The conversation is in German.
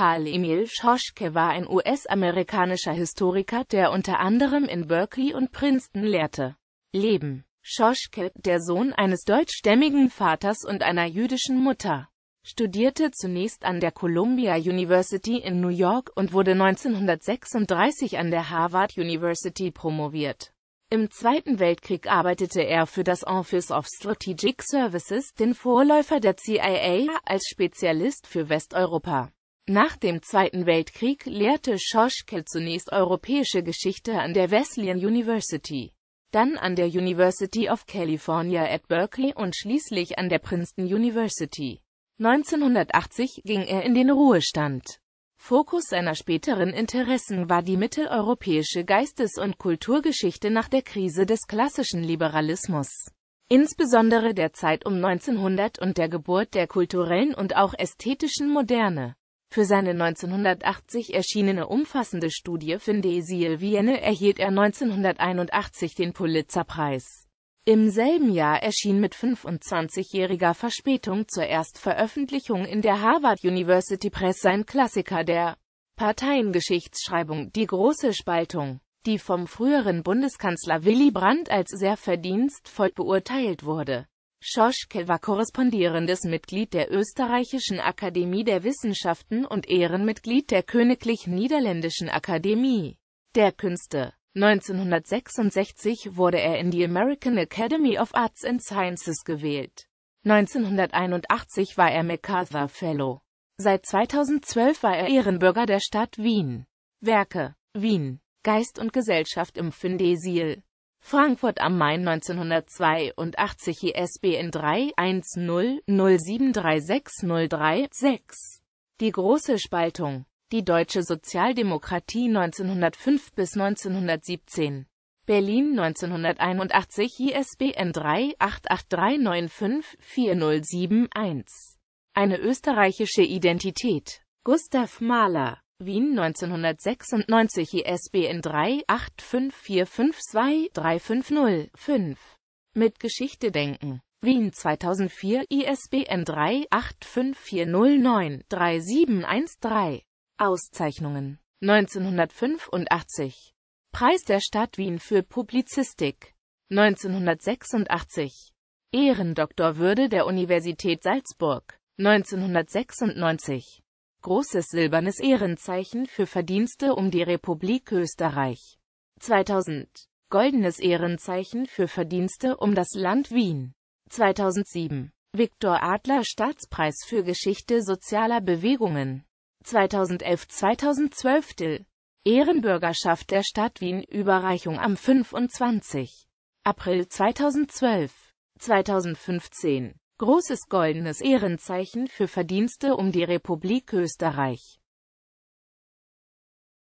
Karl Emil Schoschke war ein US-amerikanischer Historiker, der unter anderem in Berkeley und Princeton lehrte. Leben Schoschke, der Sohn eines deutschstämmigen Vaters und einer jüdischen Mutter, studierte zunächst an der Columbia University in New York und wurde 1936 an der Harvard University promoviert. Im Zweiten Weltkrieg arbeitete er für das Office of Strategic Services, den Vorläufer der CIA, als Spezialist für Westeuropa. Nach dem Zweiten Weltkrieg lehrte Schoschke zunächst europäische Geschichte an der Wesleyan University, dann an der University of California at Berkeley und schließlich an der Princeton University. 1980 ging er in den Ruhestand. Fokus seiner späteren Interessen war die mitteleuropäische Geistes- und Kulturgeschichte nach der Krise des klassischen Liberalismus insbesondere der Zeit um 1900 und der Geburt der kulturellen und auch ästhetischen Moderne. Für seine 1980 erschienene umfassende Studie Finde Vienne erhielt er 1981 den Pulitzerpreis. Im selben Jahr erschien mit 25-jähriger Verspätung zur Erstveröffentlichung in der Harvard University Press sein Klassiker der Parteiengeschichtsschreibung Die große Spaltung, die vom früheren Bundeskanzler Willy Brandt als sehr verdienstvoll beurteilt wurde. Schoschke war korrespondierendes Mitglied der Österreichischen Akademie der Wissenschaften und Ehrenmitglied der Königlich Niederländischen Akademie der Künste. 1966 wurde er in die American Academy of Arts and Sciences gewählt. 1981 war er MacArthur Fellow. Seit 2012 war er Ehrenbürger der Stadt Wien. Werke Wien, Geist und Gesellschaft im Findesil Frankfurt am Main 1982 ISBN 3-10-073603-6. Die große Spaltung. Die deutsche Sozialdemokratie 1905 bis 1917. Berlin 1981 ISBN 3-88395-4071. Eine österreichische Identität. Gustav Mahler Wien 1996 ISBN 3 85452-350-5. Mit Geschichte denken. Wien 2004 ISBN 3 85409-3713. Auszeichnungen 1985 Preis der Stadt Wien für Publizistik 1986 Ehrendoktorwürde der Universität Salzburg 1996 großes silbernes Ehrenzeichen für Verdienste um die Republik Österreich. 2000 Goldenes Ehrenzeichen für Verdienste um das Land Wien. 2007 Viktor Adler Staatspreis für Geschichte sozialer Bewegungen. 2011-2012 Ehrenbürgerschaft der Stadt Wien Überreichung am 25. April 2012. 2015 Großes goldenes Ehrenzeichen für Verdienste um die Republik Österreich